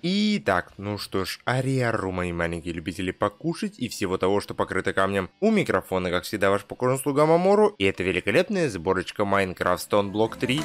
Итак, ну что ж, ариару, мои маленькие любители покушать и всего того, что покрыто камнем. У микрофона, как всегда, ваш покорный слуга Мамору, и это великолепная сборочка Minecraft Stone Block 3.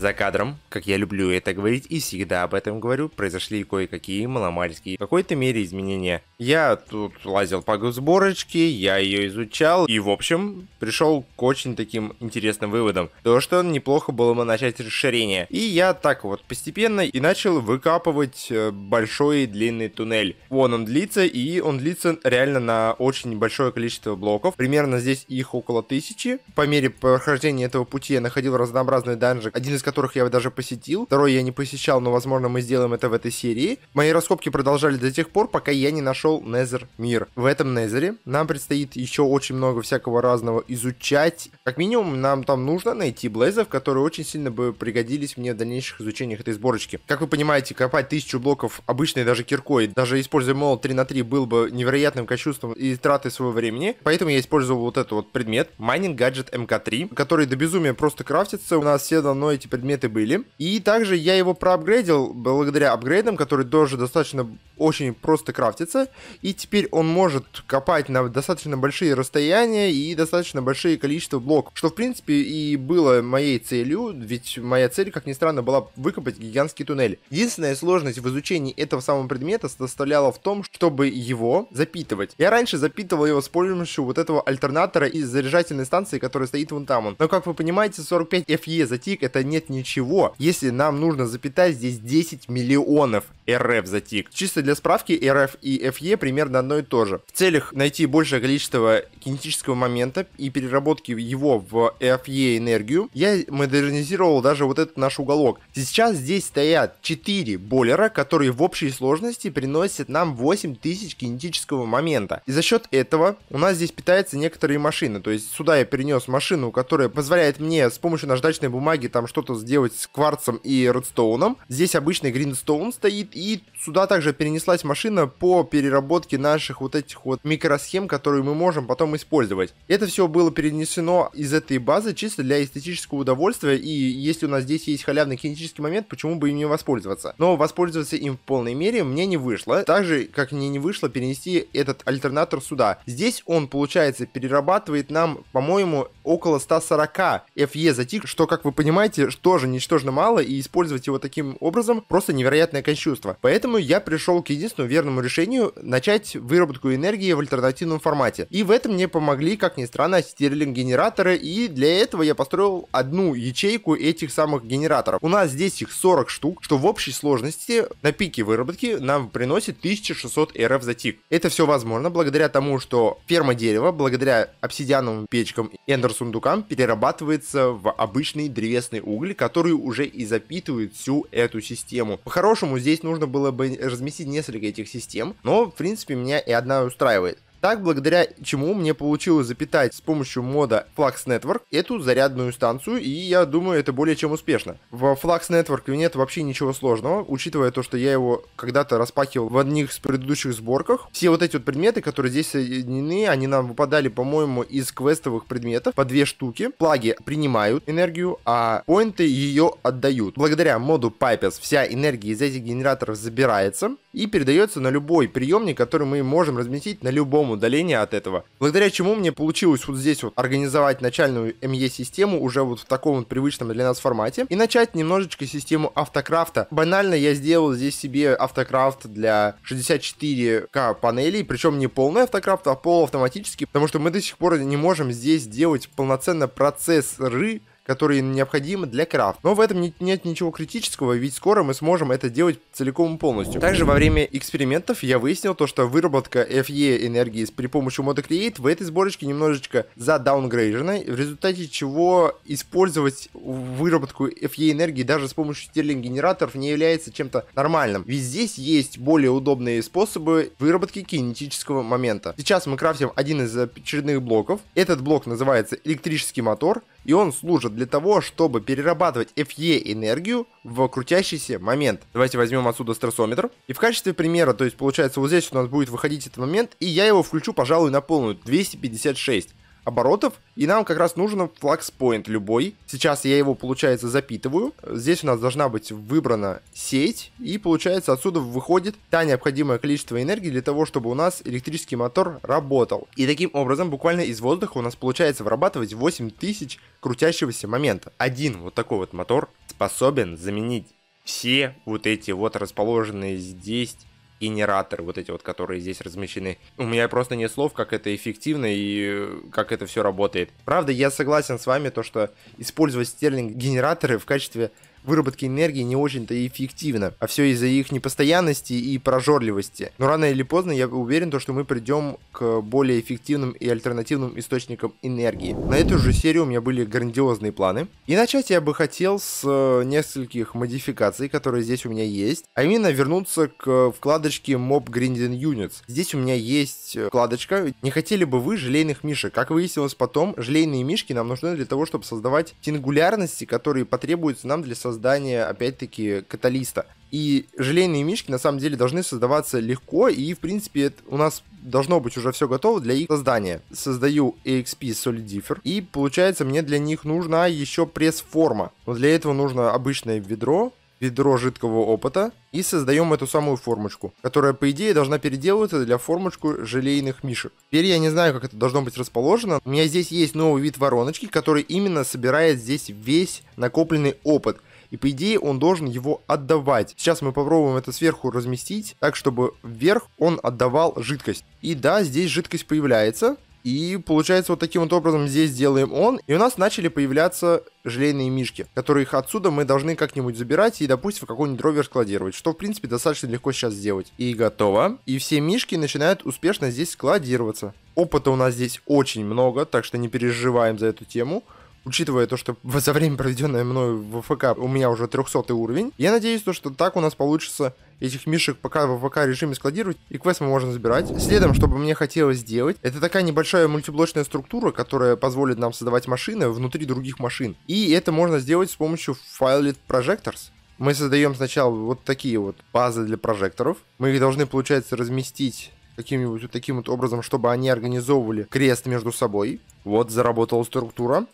За кадром, как я люблю это говорить и всегда об этом говорю, произошли кое-какие маломальские в какой-то мере изменения. Я тут лазил по сборочке, я ее изучал и, в общем, пришел к очень таким интересным выводам. То, что неплохо было бы начать расширение. И я так вот постепенно и начал выкапывать э, большой и длинный туннель. Вон он длится, и он длится реально на очень большое количество блоков. Примерно здесь их около тысячи. По мере прохождения этого пути я находил разнообразные данжи, один из которых я даже посетил. Второй я не посещал, но, возможно, мы сделаем это в этой серии. Мои раскопки продолжали до тех пор, пока я не нашел Незер мир. В этом Незере нам предстоит еще очень много всякого разного изучать. Как минимум, нам там нужно найти блейзов, которые очень сильно бы пригодились мне в дальнейших изучениях этой сборочки. Как вы понимаете, копать тысячу блоков обычной даже киркой, даже используя молот 3 на 3, был бы невероятным кощунством и тратой своего времени. Поэтому я использовал вот этот вот предмет, майнинг гаджет МК3, который до безумия просто крафтится. У нас все давно эти предметы предметы были. И также я его проапгрейдил благодаря апгрейдам, которые тоже достаточно очень просто крафтится. И теперь он может копать на достаточно большие расстояния и достаточно большие количество блоков. Что, в принципе, и было моей целью, ведь моя цель, как ни странно, была выкопать гигантский туннель. Единственная сложность в изучении этого самого предмета состояла в том, чтобы его запитывать. Я раньше запитывал его с помощью вот этого альтернатора из заряжательной станции, которая стоит вон там. Но, как вы понимаете, 45 FE за тик это нет ничего, если нам нужно запитать здесь 10 миллионов РФ за тик. Чисто для справки, РФ и ФЕ примерно одно и то же. В целях найти большее количество кинетического момента и переработки его в FE энергию, я модернизировал даже вот этот наш уголок. Сейчас здесь стоят 4 бойлера, которые в общей сложности приносят нам 8000 кинетического момента. И за счет этого у нас здесь питаются некоторые машины. То есть сюда я перенес машину, которая позволяет мне с помощью наждачной бумаги там что-то сделать с кварцем и редстоуном. Здесь обычный гринстоун стоит, и сюда также перенеслась машина по переработке наших вот этих вот микросхем, которые мы можем потом использовать. Это все было перенесено из этой базы чисто для эстетического удовольствия, и если у нас здесь есть халявный кинетический момент, почему бы им не воспользоваться? Но воспользоваться им в полной мере мне не вышло, так же, как мне не вышло перенести этот альтернатор сюда. Здесь он, получается, перерабатывает нам, по-моему, около 140 FE за тик, что, как вы понимаете, что тоже ничтожно мало, и использовать его таким образом просто невероятное кощунство. Поэтому я пришел к единственному верному решению начать выработку энергии в альтернативном формате. И в этом мне помогли, как ни странно, стерлинг-генераторы, и для этого я построил одну ячейку этих самых генераторов. У нас здесь их 40 штук, что в общей сложности на пике выработки нам приносит 1600 РФ за тик. Это все возможно благодаря тому, что ферма дерева, благодаря обсидиановым печкам и эндер-сундукам перерабатывается в обычный древесный уголь, которые уже и запитывают всю эту систему. По-хорошему, здесь нужно было бы разместить несколько этих систем, но, в принципе, меня и одна устраивает. Так, благодаря чему мне получилось запитать с помощью мода Flux Network эту зарядную станцию, и я думаю, это более чем успешно. В Flux Network нет вообще ничего сложного, учитывая то, что я его когда-то распахивал в одних из предыдущих сборках. Все вот эти вот предметы, которые здесь соединены, они нам выпадали, по-моему, из квестовых предметов по две штуки. Плаги принимают энергию, а поинты ее отдают. Благодаря моду Pipes вся энергия из этих генераторов забирается и передается на любой приемник, который мы можем разместить на любом удаления от этого. Благодаря чему мне получилось вот здесь вот организовать начальную ME-систему уже вот в таком вот привычном для нас формате и начать немножечко систему автокрафта. Банально я сделал здесь себе автокрафт для 64К панелей, причем не полный автокрафт, а полуавтоматический, потому что мы до сих пор не можем здесь делать полноценно процессоры которые необходимы для крафта. Но в этом не, нет ничего критического, ведь скоро мы сможем это делать целиком и полностью. Также во время экспериментов я выяснил то, что выработка FE энергии при помощи мода Create в этой сборочке немножечко задаунгрейжена, в результате чего использовать выработку FE энергии даже с помощью стерлинг-генераторов не является чем-то нормальным. Ведь здесь есть более удобные способы выработки кинетического момента. Сейчас мы крафтим один из очередных э, блоков. Этот блок называется электрический мотор и он служит для того, чтобы перерабатывать FE энергию в крутящийся момент. Давайте возьмем отсюда стрессометр. И в качестве примера, то есть получается вот здесь у нас будет выходить этот момент, и я его включу, пожалуй, на полную 256 оборотов, и нам как раз нужен флакспоинт любой. Сейчас я его, получается, запитываю. Здесь у нас должна быть выбрана сеть, и, получается, отсюда выходит та необходимое количество энергии для того, чтобы у нас электрический мотор работал. И таким образом, буквально из воздуха у нас получается вырабатывать 8000 крутящегося момента. Один вот такой вот мотор способен заменить все вот эти вот расположенные здесь генераторы, вот эти вот, которые здесь размещены. У меня просто нет слов, как это эффективно и э, как это все работает. Правда, я согласен с вами, то, что использовать стерлинг-генераторы в качестве выработки энергии не очень-то и эффективно, а все из-за их непостоянности и прожорливости. Но рано или поздно я уверен, то, что мы придем к более эффективным и альтернативным источникам энергии. На эту же серию у меня были грандиозные планы. И начать я бы хотел с э, нескольких модификаций, которые здесь у меня есть, а именно вернуться к вкладочке Mob Grinding Units. Здесь у меня есть вкладочка «Не хотели бы вы желейных мишек?» Как выяснилось потом, желейные мишки нам нужны для того, чтобы создавать сингулярности, которые потребуются нам для создания создания, опять-таки, каталиста. И желейные мишки на самом деле должны создаваться легко, и в принципе у нас должно быть уже все готово для их создания. Создаю AXP Solidifer, и получается мне для них нужна еще пресс-форма. Но для этого нужно обычное ведро, ведро жидкого опыта, и создаем эту самую формочку, которая, по идее, должна переделываться для формочку желейных мишек. Теперь я не знаю, как это должно быть расположено. У меня здесь есть новый вид вороночки, который именно собирает здесь весь накопленный опыт – и по идее он должен его отдавать. Сейчас мы попробуем это сверху разместить, так чтобы вверх он отдавал жидкость. И да, здесь жидкость появляется, и получается вот таким вот образом здесь делаем он, и у нас начали появляться желейные мишки, которые их отсюда мы должны как-нибудь забирать и, допустим, в какой-нибудь ровер складировать, что, в принципе, достаточно легко сейчас сделать. И готово. И все мишки начинают успешно здесь складироваться. Опыта у нас здесь очень много, так что не переживаем за эту тему учитывая то, что за время, проведенное мною в ВК, у меня уже 300 уровень, я надеюсь, то, что так у нас получится этих мишек пока в ВК режиме складировать, и квест мы можем забирать. Следом, что бы мне хотелось сделать, это такая небольшая мультиблочная структура, которая позволит нам создавать машины внутри других машин. И это можно сделать с помощью Filet Projectors. Мы создаем сначала вот такие вот базы для прожекторов. Мы их должны, получается, разместить каким-нибудь вот таким вот образом, чтобы они организовывали крест между собой. Вот заработала структура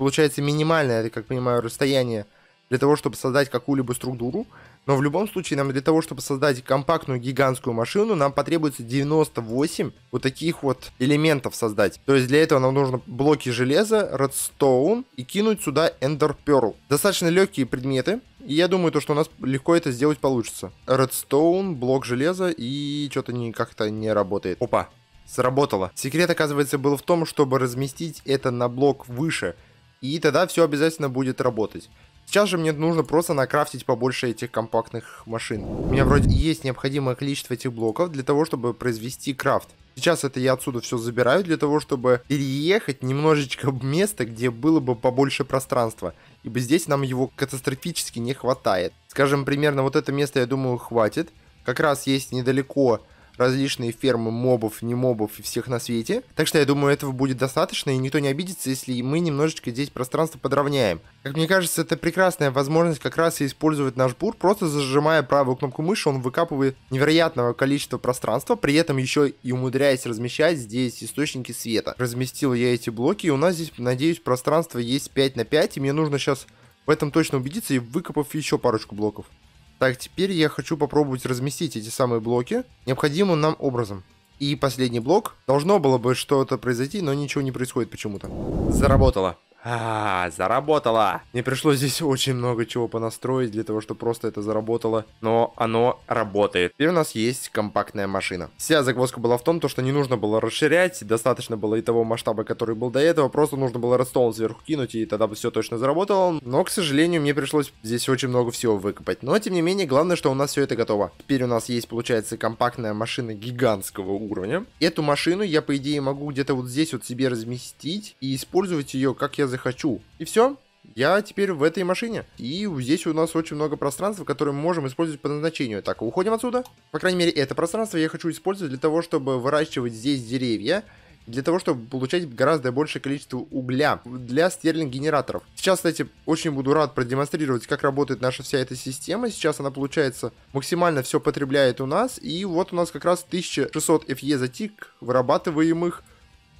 получается минимальное, как понимаю, расстояние для того, чтобы создать какую-либо структуру. Но в любом случае, нам для того, чтобы создать компактную гигантскую машину, нам потребуется 98 вот таких вот элементов создать. То есть для этого нам нужно блоки железа, редстоун и кинуть сюда Ender Pearl. Достаточно легкие предметы. И я думаю, то, что у нас легко это сделать получится. Редстоун, блок железа и что-то не, как-то не работает. Опа, сработало. Секрет, оказывается, был в том, чтобы разместить это на блок выше – и тогда все обязательно будет работать. Сейчас же мне нужно просто накрафтить побольше этих компактных машин. У меня вроде есть необходимое количество этих блоков для того, чтобы произвести крафт. Сейчас это я отсюда все забираю для того, чтобы переехать немножечко в место, где было бы побольше пространства. Ибо здесь нам его катастрофически не хватает. Скажем, примерно вот это место, я думаю, хватит. Как раз есть недалеко различные фермы мобов, не мобов и всех на свете. Так что я думаю, этого будет достаточно, и никто не обидится, если мы немножечко здесь пространство подровняем. Как мне кажется, это прекрасная возможность как раз и использовать наш бур, просто зажимая правую кнопку мыши, он выкапывает невероятного количества пространства, при этом еще и умудряясь размещать здесь источники света. Разместил я эти блоки, и у нас здесь, надеюсь, пространство есть 5 на 5, и мне нужно сейчас в этом точно убедиться, и выкопав еще парочку блоков. Так, теперь я хочу попробовать разместить эти самые блоки необходимым нам образом. И последний блок. Должно было бы что-то произойти, но ничего не происходит почему-то. Заработало. А, заработало. Мне пришлось здесь очень много чего понастроить для того, чтобы просто это заработало. Но оно работает. Теперь у нас есть компактная машина. Вся загвоздка была в том, то, что не нужно было расширять. Достаточно было и того масштаба, который был до этого. Просто нужно было редстоун сверху кинуть, и тогда бы все точно заработало. Но, к сожалению, мне пришлось здесь очень много всего выкопать. Но, тем не менее, главное, что у нас все это готово. Теперь у нас есть, получается, компактная машина гигантского уровня. Эту машину я, по идее, могу где-то вот здесь вот себе разместить и использовать ее, как я захочу. И все, я теперь в этой машине. И здесь у нас очень много пространства, которое мы можем использовать по назначению. Так, уходим отсюда. По крайней мере, это пространство я хочу использовать для того, чтобы выращивать здесь деревья. Для того, чтобы получать гораздо большее количество угля для стерлинг-генераторов. Сейчас, кстати, очень буду рад продемонстрировать, как работает наша вся эта система. Сейчас она, получается, максимально все потребляет у нас. И вот у нас как раз 1600 FE за тик вырабатываемых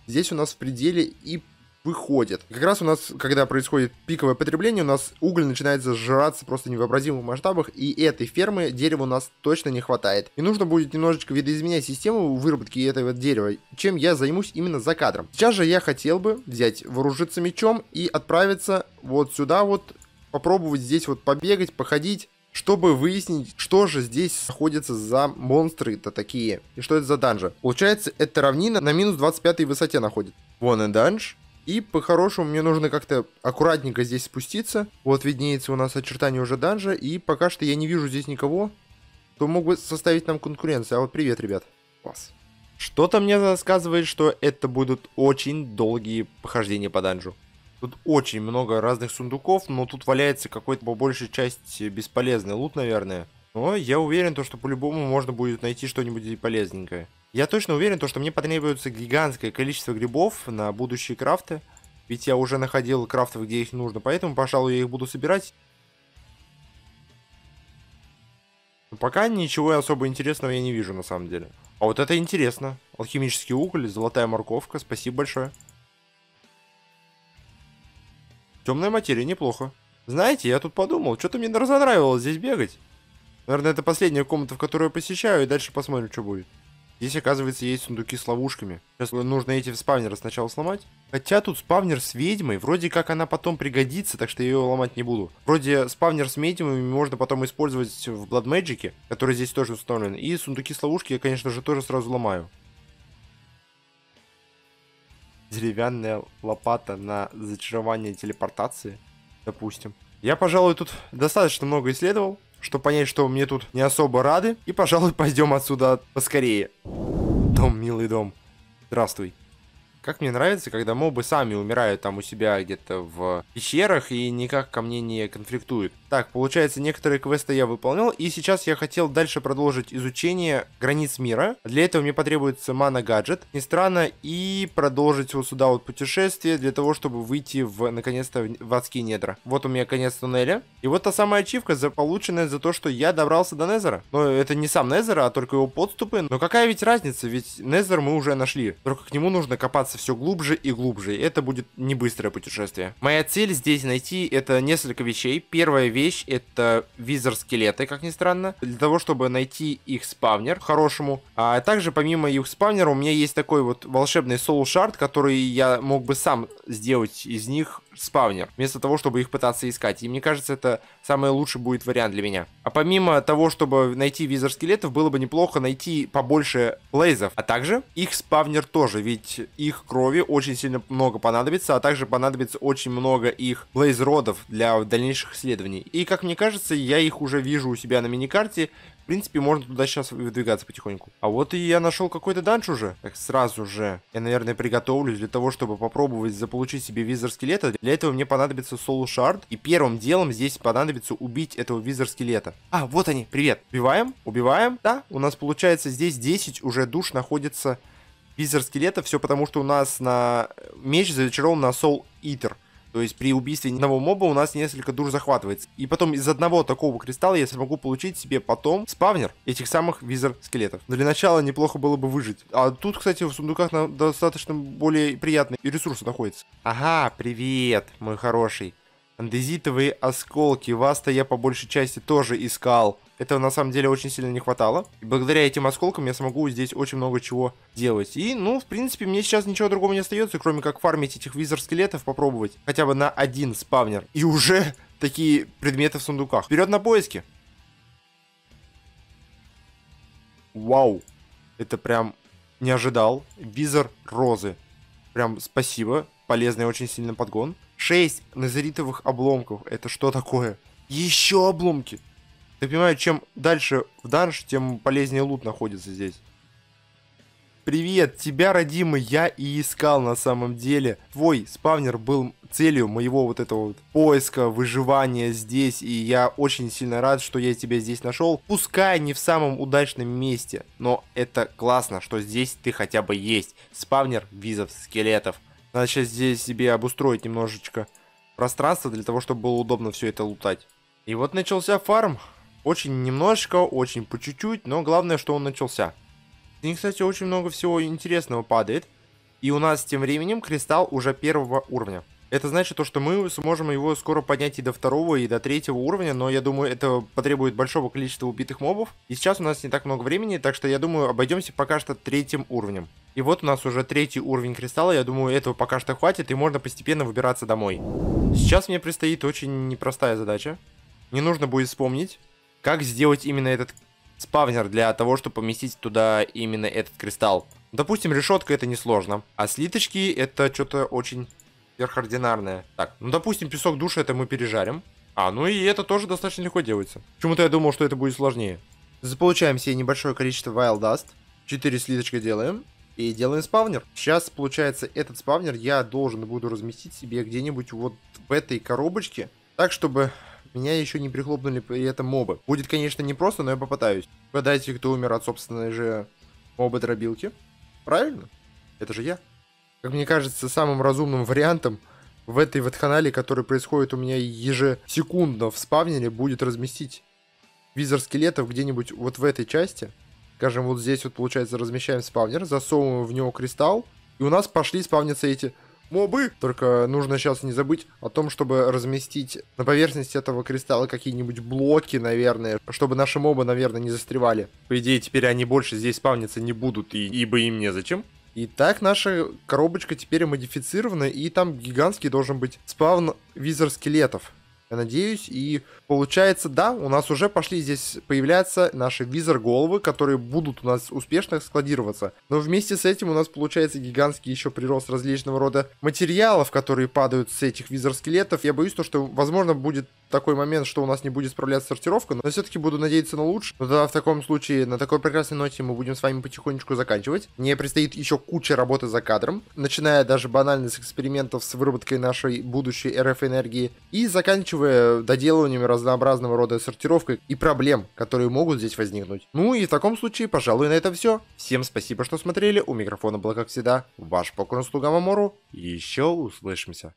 Здесь у нас в пределе и выходит. Как раз у нас, когда происходит пиковое потребление, у нас уголь начинает зажираться просто невообразимых масштабах, и этой фермы дерева у нас точно не хватает. И нужно будет немножечко видоизменять систему выработки этого дерева, чем я займусь именно за кадром. Сейчас же я хотел бы взять, вооружиться мечом и отправиться вот сюда вот, попробовать здесь вот побегать, походить, чтобы выяснить, что же здесь находится за монстры-то такие, и что это за данжи. Получается, эта равнина на минус 25 высоте находится. Вон и данж, и по-хорошему мне нужно как-то аккуратненько здесь спуститься. Вот виднеется у нас очертание уже данжа, и пока что я не вижу здесь никого, кто мог бы составить нам конкуренцию. А вот привет, ребят. Класс. Что-то мне рассказывает, что это будут очень долгие похождения по данжу. Тут очень много разных сундуков, но тут валяется какой-то по большей части бесполезный лут, наверное. Но я уверен, то, что по-любому можно будет найти что-нибудь полезненькое. Я точно уверен, то, что мне потребуется гигантское количество грибов на будущие крафты. Ведь я уже находил крафтов, где их нужно, поэтому, пожалуй, я их буду собирать. Пока ничего особо интересного я не вижу, на самом деле. А вот это интересно. Алхимический уголь, золотая морковка, спасибо большое. Темная материя, неплохо. Знаете, я тут подумал, что-то мне разонравилось здесь бегать. Наверное, это последняя комната, в которую я посещаю, и дальше посмотрим, что будет. Здесь, оказывается, есть сундуки с ловушками. Сейчас нужно эти спавнеры сначала сломать. Хотя тут спавнер с ведьмой, вроде как она потом пригодится, так что я ее ломать не буду. Вроде спавнер с ведьмами можно потом использовать в Blood Magic, который здесь тоже установлен. И сундуки с ловушки я, конечно же, тоже сразу ломаю. Деревянная лопата на зачарование телепортации, допустим. Я, пожалуй, тут достаточно много исследовал чтобы понять, что мне тут не особо рады. И, пожалуй, пойдем отсюда поскорее. Дом, милый дом. Здравствуй. Как мне нравится, когда мобы сами умирают там у себя где-то в пещерах и никак ко мне не конфликтуют. Так, получается, некоторые квесты я выполнил, и сейчас я хотел дальше продолжить изучение границ мира. Для этого мне потребуется мана-гаджет, не странно, и продолжить вот сюда вот путешествие, для того, чтобы выйти в, наконец-то, в адские недра. Вот у меня конец туннеля. И вот та самая ачивка, за, полученная за то, что я добрался до Незера. Но это не сам Незер, а только его подступы. Но какая ведь разница, ведь Незер мы уже нашли. Только к нему нужно копаться все глубже и глубже, и это будет не быстрое путешествие. Моя цель здесь найти это несколько вещей. Первая вещь вещь — это визор-скелеты, как ни странно, для того, чтобы найти их спавнер хорошему. А также, помимо их спавнера, у меня есть такой вот волшебный соул-шард, который я мог бы сам сделать из них спавнер, вместо того, чтобы их пытаться искать. И мне кажется, это самый лучший будет вариант для меня. А помимо того, чтобы найти визор скелетов, было бы неплохо найти побольше лейзов, а также их спавнер тоже, ведь их крови очень сильно много понадобится, а также понадобится очень много их лейзродов для дальнейших исследований. И, как мне кажется, я их уже вижу у себя на миникарте, принципе, можно туда сейчас выдвигаться потихоньку. А вот и я нашел какой-то данж уже. Так, сразу же. Я, наверное, приготовлюсь для того, чтобы попробовать заполучить себе визор скелета. Для этого мне понадобится соло шард. И первым делом здесь понадобится убить этого визор скелета. А, вот они, привет. Убиваем, убиваем, да. У нас получается здесь 10 уже душ находится визор скелета. Все потому, что у нас на э, меч зачарован на сол итер. То есть при убийстве одного моба у нас несколько душ захватывается. И потом из одного такого кристалла я смогу получить себе потом спавнер этих самых визор скелетов. Для начала неплохо было бы выжить. А тут, кстати, в сундуках достаточно более приятные ресурсы находятся. Ага, привет, мой хороший. Андезитовые осколки. Вас-то я по большей части тоже искал. Этого на самом деле очень сильно не хватало. И благодаря этим осколкам я смогу здесь очень много чего делать. И, ну, в принципе, мне сейчас ничего другого не остается, кроме как фармить этих визор-скелетов, попробовать хотя бы на один спавнер. И уже такие предметы в сундуках. Вперед на поиски! Вау! Это прям не ожидал. Визор розы. Прям спасибо. Полезный очень сильно подгон. 6 назаритовых обломков. Это что такое? Еще обломки. Ты понимаешь, чем дальше в данж, тем полезнее лут находится здесь. Привет, тебя, родимый, я и искал на самом деле. Твой спавнер был целью моего вот этого вот поиска, выживания здесь, и я очень сильно рад, что я тебя здесь нашел. Пускай не в самом удачном месте, но это классно, что здесь ты хотя бы есть. Спавнер визов скелетов. Надо сейчас здесь себе обустроить немножечко пространство для того, чтобы было удобно все это лутать. И вот начался фарм. Очень немножечко, очень по чуть-чуть, но главное, что он начался. И, кстати, очень много всего интересного падает. И у нас тем временем кристалл уже первого уровня. Это значит то, что мы сможем его скоро поднять и до второго, и до третьего уровня, но я думаю, это потребует большого количества убитых мобов. И сейчас у нас не так много времени, так что я думаю, обойдемся пока что третьим уровнем. И вот у нас уже третий уровень кристалла, я думаю, этого пока что хватит, и можно постепенно выбираться домой. Сейчас мне предстоит очень непростая задача. Не нужно будет вспомнить, как сделать именно этот спавнер для того, чтобы поместить туда именно этот кристалл? Допустим, решетка это несложно, а слиточки это что-то очень сверхординарное. Так, ну допустим, песок души это мы пережарим. А, ну и это тоже достаточно легко делается. Почему-то я думал, что это будет сложнее. Заполучаем себе небольшое количество Wild Dust. 4 слиточка делаем. И делаем спавнер. Сейчас, получается, этот спавнер я должен буду разместить себе где-нибудь вот в этой коробочке. Так, чтобы меня еще не прихлопнули при этом мобы. Будет, конечно, непросто, но я попытаюсь. Угадайте, кто умер от собственной же мобы-дробилки. Правильно? Это же я. Как мне кажется, самым разумным вариантом в этой вот канале, который происходит у меня ежесекундно в спавнере, будет разместить визор скелетов где-нибудь вот в этой части. Скажем, вот здесь вот, получается, размещаем спавнер, засовываем в него кристалл, и у нас пошли спавниться эти мобы. Только нужно сейчас не забыть о том, чтобы разместить на поверхности этого кристалла какие-нибудь блоки, наверное, чтобы наши мобы, наверное, не застревали. По идее, теперь они больше здесь спавниться не будут, и, ибо им незачем. И так наша коробочка теперь модифицирована, и там гигантский должен быть спавн визор скелетов. Я надеюсь, и Получается, да, у нас уже пошли здесь появляться наши визор-головы, которые будут у нас успешно складироваться. Но вместе с этим у нас получается гигантский еще прирост различного рода материалов, которые падают с этих визор-скелетов. Я боюсь то, что, возможно, будет такой момент, что у нас не будет справляться сортировка, но все-таки буду надеяться на лучшее. Но ну тогда в таком случае, на такой прекрасной ноте мы будем с вами потихонечку заканчивать. Мне предстоит еще куча работы за кадром, начиная даже банально с экспериментов с выработкой нашей будущей RF энергии и заканчивая доделыванием раз разнообразного рода сортировкой и проблем, которые могут здесь возникнуть. Ну и в таком случае, пожалуй, на этом все. Всем спасибо, что смотрели. У микрофона был, как всегда, ваш покорный слуга Мамору. Еще услышимся.